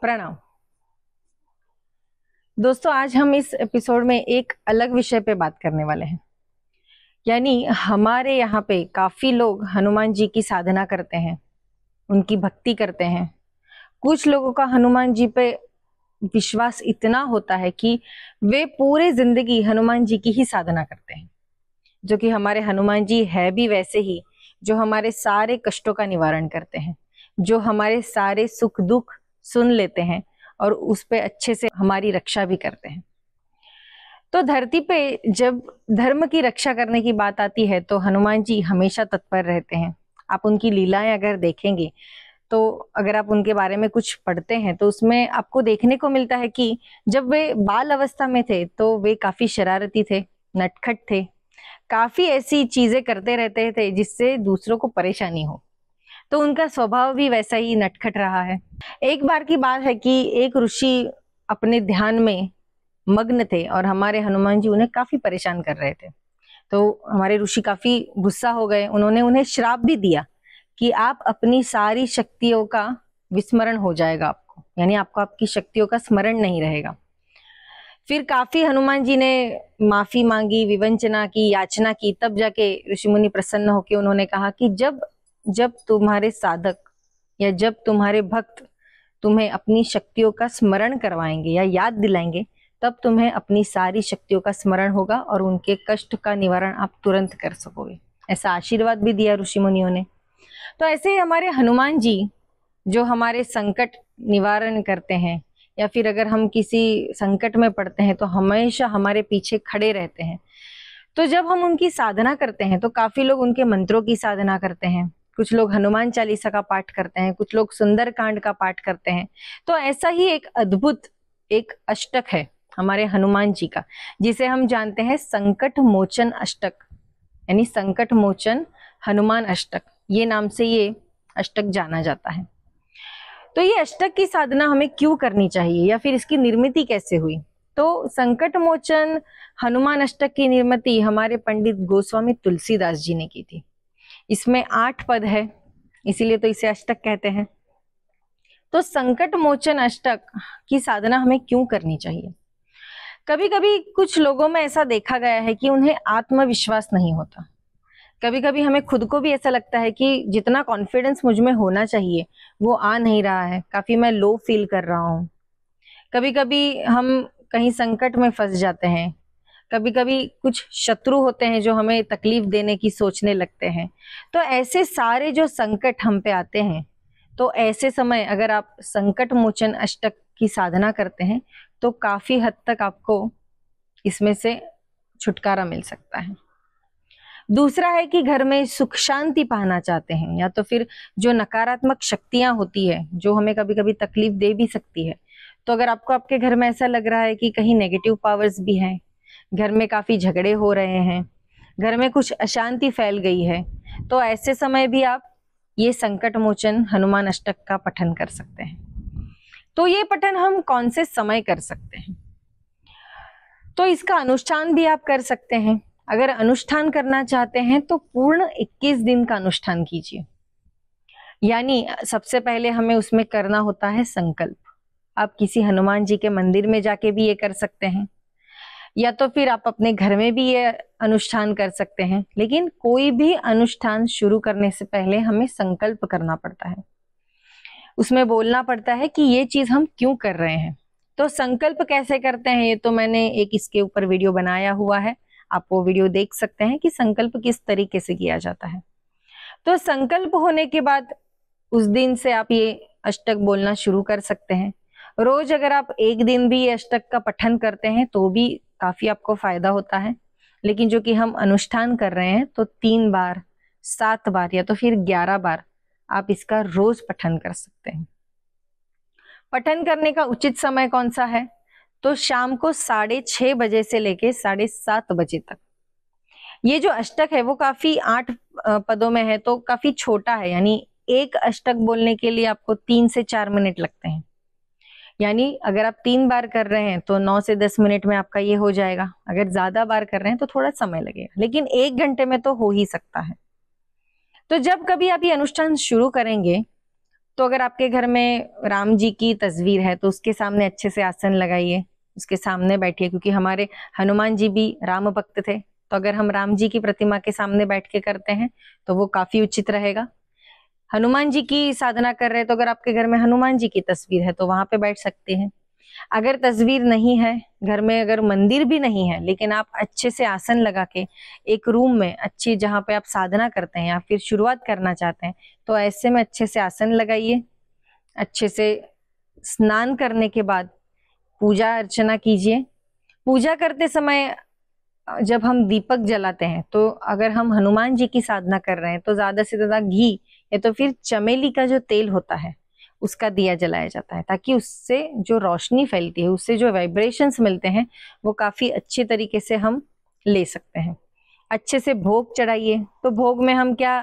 प्रणाम दोस्तों आज हम इस एपिसोड में एक अलग विषय पे बात करने वाले हैं यानी हमारे यहाँ पे काफी लोग हनुमान जी की साधना करते हैं उनकी भक्ति करते हैं कुछ लोगों का हनुमान जी पे विश्वास इतना होता है कि वे पूरे जिंदगी हनुमान जी की ही साधना करते हैं जो कि हमारे हनुमान जी है भी वैसे ही जो हमारे सारे कष्टों का निवारण करते हैं जो हमारे सारे सुख दुख सुन लेते हैं और उस पर अच्छे से हमारी रक्षा भी करते हैं तो धरती पे जब धर्म की रक्षा करने की बात आती है तो हनुमान जी हमेशा तत्पर रहते हैं आप उनकी लीलाएं अगर देखेंगे तो अगर आप उनके बारे में कुछ पढ़ते हैं तो उसमें आपको देखने को मिलता है कि जब वे बाल अवस्था में थे तो वे काफी शरारती थे नटखट थे काफी ऐसी चीजें करते रहते थे जिससे दूसरों को परेशानी हो तो उनका स्वभाव भी वैसा ही नटखट रहा है एक बार की बात है कि एक ऋषि अपने ध्यान में मग्न थे और हमारे हनुमान जी उन्हें काफी परेशान कर रहे थे तो हमारे ऋषि काफी गुस्सा हो गए उन्होंने उन्हें श्राप भी दिया कि आप अपनी सारी शक्तियों का विस्मरण हो जाएगा आपको यानी आपको आपकी शक्तियों का स्मरण नहीं रहेगा फिर काफी हनुमान जी ने माफी मांगी विवंचना की याचना की तब जाके ऋषि मुनि प्रसन्न होकर उन्होंने कहा कि जब जब तुम्हारे साधक या जब तुम्हारे भक्त तुम्हें अपनी शक्तियों का स्मरण करवाएंगे या याद दिलाएंगे तब तुम्हें अपनी सारी शक्तियों का स्मरण होगा और उनके कष्ट का निवारण आप तुरंत कर सकोगे ऐसा आशीर्वाद भी दिया ऋषि मुनियों ने तो ऐसे ही हमारे हनुमान जी जो हमारे संकट निवारण करते हैं या फिर अगर हम किसी संकट में पड़ते हैं तो हमेशा हमारे पीछे खड़े रहते हैं तो जब हम उनकी साधना करते हैं तो काफी लोग उनके मंत्रों की साधना करते हैं कुछ लोग हनुमान चालीसा का पाठ करते हैं कुछ लोग सुंदर कांड का पाठ करते हैं तो ऐसा ही एक अद्भुत एक अष्टक है हमारे हनुमान जी का जिसे हम जानते हैं संकट मोचन अष्टक यानी संकट मोचन हनुमान अष्टक ये नाम से ये अष्टक जाना जाता है तो ये अष्टक की साधना हमें क्यों करनी चाहिए या फिर इसकी निर्मित कैसे हुई तो संकट मोचन हनुमान अष्टक की निर्मित हमारे पंडित गोस्वामी तुलसीदास जी ने की थी इसमें आठ पद है इसीलिए तो इसे अष्टक कहते हैं तो संकट मोचन अष्टक की साधना हमें क्यों करनी चाहिए कभी कभी कुछ लोगों में ऐसा देखा गया है कि उन्हें आत्मविश्वास नहीं होता कभी कभी हमें खुद को भी ऐसा लगता है कि जितना कॉन्फिडेंस मुझ में होना चाहिए वो आ नहीं रहा है काफी मैं लो फील कर रहा हूँ कभी कभी हम कहीं संकट में फंस जाते हैं कभी कभी कुछ शत्रु होते हैं जो हमें तकलीफ देने की सोचने लगते हैं तो ऐसे सारे जो संकट हम पे आते हैं तो ऐसे समय अगर आप संकट मोचन अष्टक की साधना करते हैं तो काफी हद तक आपको इसमें से छुटकारा मिल सकता है दूसरा है कि घर में सुख शांति पाना चाहते हैं या तो फिर जो नकारात्मक शक्तियां होती है जो हमें कभी कभी तकलीफ दे भी सकती है तो अगर आपको आपके घर में ऐसा लग रहा है कि कहीं नेगेटिव पावर्स भी हैं घर में काफ़ी झगड़े हो रहे हैं घर में कुछ अशांति फैल गई है तो ऐसे समय भी आप ये संकट मोचन हनुमान अष्टक का पठन कर सकते हैं तो ये पठन हम कौन से समय कर सकते हैं तो इसका अनुष्ठान भी आप कर सकते हैं अगर अनुष्ठान करना चाहते हैं तो पूर्ण 21 दिन का अनुष्ठान कीजिए यानी सबसे पहले हमें उसमें करना होता है संकल्प आप किसी हनुमान जी के मंदिर में जाके भी ये कर सकते हैं या तो फिर आप अपने घर में भी ये अनुष्ठान कर सकते हैं लेकिन कोई भी अनुष्ठान शुरू करने से पहले हमें संकल्प करना पड़ता है उसमें बोलना पड़ता है कि ये चीज हम क्यों कर रहे हैं तो संकल्प कैसे करते हैं ये तो मैंने एक इसके ऊपर वीडियो बनाया हुआ है आप वो वीडियो देख सकते हैं कि संकल्प किस तरीके से किया जाता है तो संकल्प होने के बाद उस दिन से आप ये अष्टक बोलना शुरू कर सकते हैं रोज अगर आप एक दिन भी अष्टक का पठन करते हैं तो भी काफी आपको फायदा होता है लेकिन जो कि हम अनुष्ठान कर रहे हैं तो तीन बार सात बार या तो फिर ग्यारह बार आप इसका रोज पठन कर सकते हैं पठन करने का उचित समय कौन सा है तो शाम को साढ़े छह बजे से लेके साढ़े सात बजे तक ये जो अष्टक है वो काफी आठ पदों में है तो काफी छोटा है यानी एक अष्टक बोलने के लिए आपको तीन से चार मिनट लगते हैं यानी अगर आप तीन बार कर रहे हैं तो नौ से दस मिनट में आपका ये हो जाएगा अगर ज्यादा बार कर रहे हैं तो थोड़ा समय लगेगा लेकिन एक घंटे में तो हो ही सकता है तो जब कभी आप ये अनुष्ठान शुरू करेंगे तो अगर आपके घर में राम जी की तस्वीर है तो उसके सामने अच्छे से आसन लगाइए उसके सामने बैठिए क्योंकि हमारे हनुमान जी भी राम भक्त थे तो अगर हम राम जी की प्रतिमा के सामने बैठ के करते हैं तो वो काफी उचित रहेगा हनुमान जी की साधना कर रहे हैं तो अगर आपके घर में हनुमान जी की तस्वीर है तो वहां पे बैठ सकते हैं अगर तस्वीर नहीं है घर में अगर मंदिर भी नहीं है लेकिन आप अच्छे से आसन लगा के एक रूम में अच्छी जहाँ पे आप साधना करते हैं या फिर शुरुआत करना चाहते हैं तो ऐसे में अच्छे से आसन लगाइए अच्छे से स्नान करने के बाद पूजा अर्चना कीजिए पूजा करते समय जब हम दीपक जलाते हैं तो अगर हम हनुमान जी की साधना कर रहे हैं तो ज्यादा से ज्यादा घी या तो फिर चमेली का जो तेल होता है उसका दिया जलाया जाता है ताकि उससे जो रोशनी फैलती है उससे जो वाइब्रेशंस मिलते हैं वो काफ़ी अच्छे तरीके से हम ले सकते हैं अच्छे से भोग चढ़ाइए तो भोग में हम क्या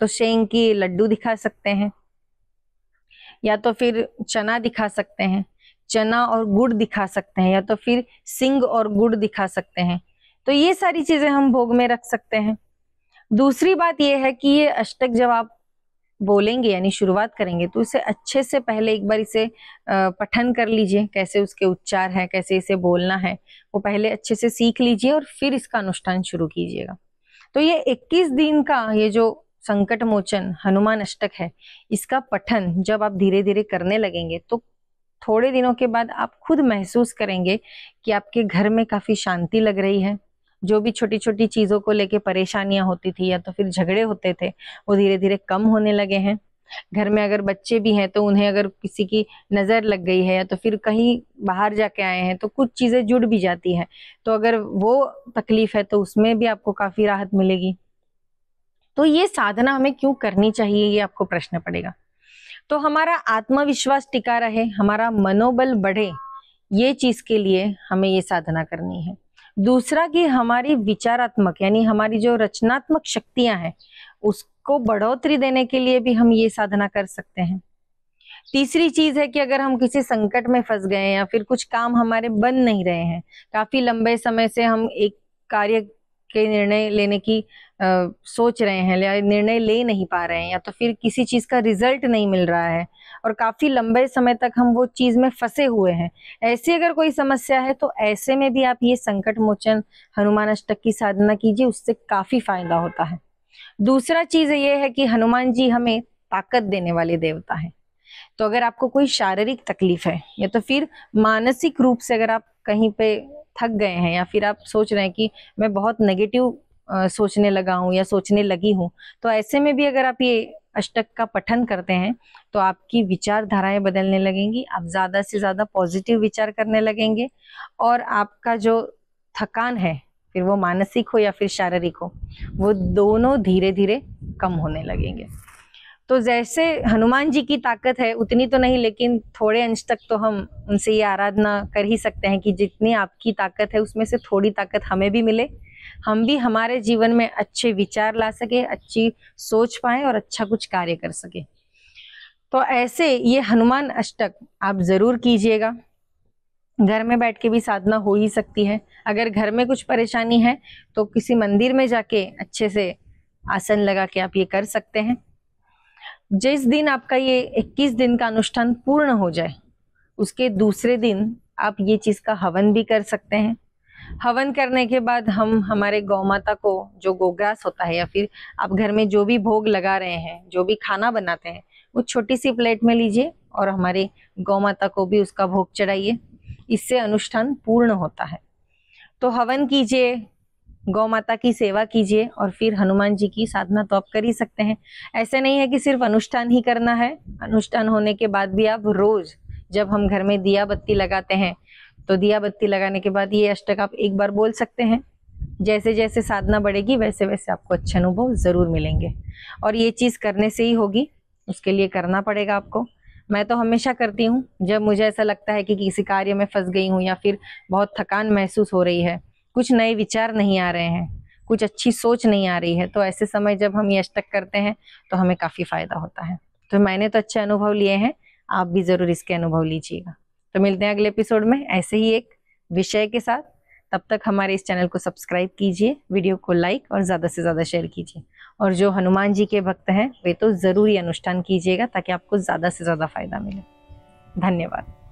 तो शेंग की लड्डू दिखा सकते हैं या तो फिर चना दिखा सकते हैं चना और गुड़ दिखा सकते हैं या तो फिर सिंग और गुड़ दिखा सकते हैं तो ये सारी चीजें हम भोग में रख सकते हैं दूसरी बात यह है कि ये अष्टक जब आप बोलेंगे यानी शुरुआत करेंगे तो इसे अच्छे से पहले एक बार इसे पठन कर लीजिए कैसे उसके उच्चार है कैसे इसे बोलना है वो पहले अच्छे से सीख लीजिए और फिर इसका अनुष्ठान शुरू कीजिएगा तो ये 21 दिन का ये जो संकट मोचन हनुमान अष्टक है इसका पठन जब आप धीरे धीरे करने लगेंगे तो थोड़े दिनों के बाद आप खुद महसूस करेंगे कि आपके घर में काफी शांति लग रही है जो भी छोटी छोटी चीजों को लेके परेशानियां होती थी या तो फिर झगड़े होते थे वो धीरे धीरे कम होने लगे हैं घर में अगर बच्चे भी हैं तो उन्हें अगर किसी की नज़र लग गई है या तो फिर कहीं बाहर जाके आए हैं तो कुछ चीज़ें जुड़ भी जाती है तो अगर वो तकलीफ है तो उसमें भी आपको काफ़ी राहत मिलेगी तो ये साधना हमें क्यों करनी चाहिए ये आपको प्रश्न पड़ेगा तो हमारा आत्मविश्वास टिका रहे हमारा मनोबल बढ़े ये चीज़ के लिए हमें ये साधना करनी है दूसरा कि हमारी विचारात्मक यानी हमारी जो रचनात्मक शक्तियां हैं उसको बढ़ोतरी देने के लिए भी हम ये साधना कर सकते हैं तीसरी चीज है कि अगर हम किसी संकट में फंस गए या फिर कुछ काम हमारे बन नहीं रहे हैं काफी लंबे समय से हम एक कार्य के निर्णय लेने की आ, सोच रहे हैं या निर्णय ले नहीं पा रहे हैं या तो फिर किसी चीज का रिजल्ट नहीं मिल रहा है और काफी लंबे समय तक हम वो चीज में फंसे हुए हैं ऐसी अगर कोई समस्या है तो ऐसे में भी आप ये संकट मोचन हनुमान अष्टक की साधना कीजिए उससे काफी फायदा होता है दूसरा चीज ये है कि हनुमान जी हमें ताकत देने वाले देवता है तो अगर आपको कोई शारीरिक तकलीफ है या तो फिर मानसिक रूप से अगर आप कहीं पे थक गए हैं या फिर आप सोच रहे हैं कि मैं बहुत नेगेटिव आ, सोचने लगा हूँ या सोचने लगी हूँ तो ऐसे में भी अगर आप ये अष्टक का पठन करते हैं तो आपकी विचारधाराएं बदलने लगेंगी आप ज्यादा से ज्यादा पॉजिटिव विचार करने लगेंगे और आपका जो थकान है फिर वो मानसिक हो या फिर शारीरिक हो वो दोनों धीरे धीरे कम होने लगेंगे तो जैसे हनुमान जी की ताकत है उतनी तो नहीं लेकिन थोड़े अंश तक तो हम उनसे ये आराधना कर ही सकते हैं कि जितनी आपकी ताकत है उसमें से थोड़ी ताकत हमें भी मिले हम भी हमारे जीवन में अच्छे विचार ला सके अच्छी सोच पाए और अच्छा कुछ कार्य कर सके तो ऐसे ये हनुमान अष्टक आप जरूर कीजिएगा घर में बैठ के भी साधना हो ही सकती है अगर घर में कुछ परेशानी है तो किसी मंदिर में जाके अच्छे से आसन लगा के आप ये कर सकते हैं जिस दिन आपका ये 21 दिन का अनुष्ठान पूर्ण हो जाए उसके दूसरे दिन आप ये चीज़ का हवन भी कर सकते हैं हवन करने के बाद हम हमारे गौ माता को जो गोग्रास होता है या फिर आप घर में जो भी भोग लगा रहे हैं जो भी खाना बनाते हैं वो छोटी सी प्लेट में लीजिए और हमारे गौ माता को भी उसका भोग चढ़ाइए इससे अनुष्ठान पूर्ण होता है तो हवन कीजिए गौ माता की सेवा कीजिए और फिर हनुमान जी की साधना तो आप कर ही सकते हैं ऐसे नहीं है कि सिर्फ अनुष्ठान ही करना है अनुष्ठान होने के बाद भी आप रोज जब हम घर में दिया बत्ती लगाते हैं तो दिया बत्ती लगाने के बाद ये अष्टक आप एक बार बोल सकते हैं जैसे जैसे साधना बढ़ेगी वैसे वैसे आपको अच्छे अनुभव ज़रूर मिलेंगे और ये चीज़ करने से ही होगी उसके लिए करना पड़ेगा आपको मैं तो हमेशा करती हूँ जब मुझे ऐसा लगता है कि किसी कार्य में फंस गई हूँ या फिर बहुत थकान महसूस हो रही है कुछ नए विचार नहीं आ रहे हैं कुछ अच्छी सोच नहीं आ रही है तो ऐसे समय जब हम ये अष्टक करते हैं तो हमें काफ़ी फायदा होता है तो मैंने तो अच्छे अनुभव लिए हैं आप भी ज़रूर इसके अनुभव लीजिएगा तो मिलते हैं अगले एपिसोड में ऐसे ही एक विषय के साथ तब तक हमारे इस चैनल को सब्सक्राइब कीजिए वीडियो को लाइक और ज़्यादा से ज़्यादा शेयर कीजिए और जो हनुमान जी के भक्त हैं वे तो ज़रूरी अनुष्ठान कीजिएगा ताकि आपको ज़्यादा से ज़्यादा फायदा मिले धन्यवाद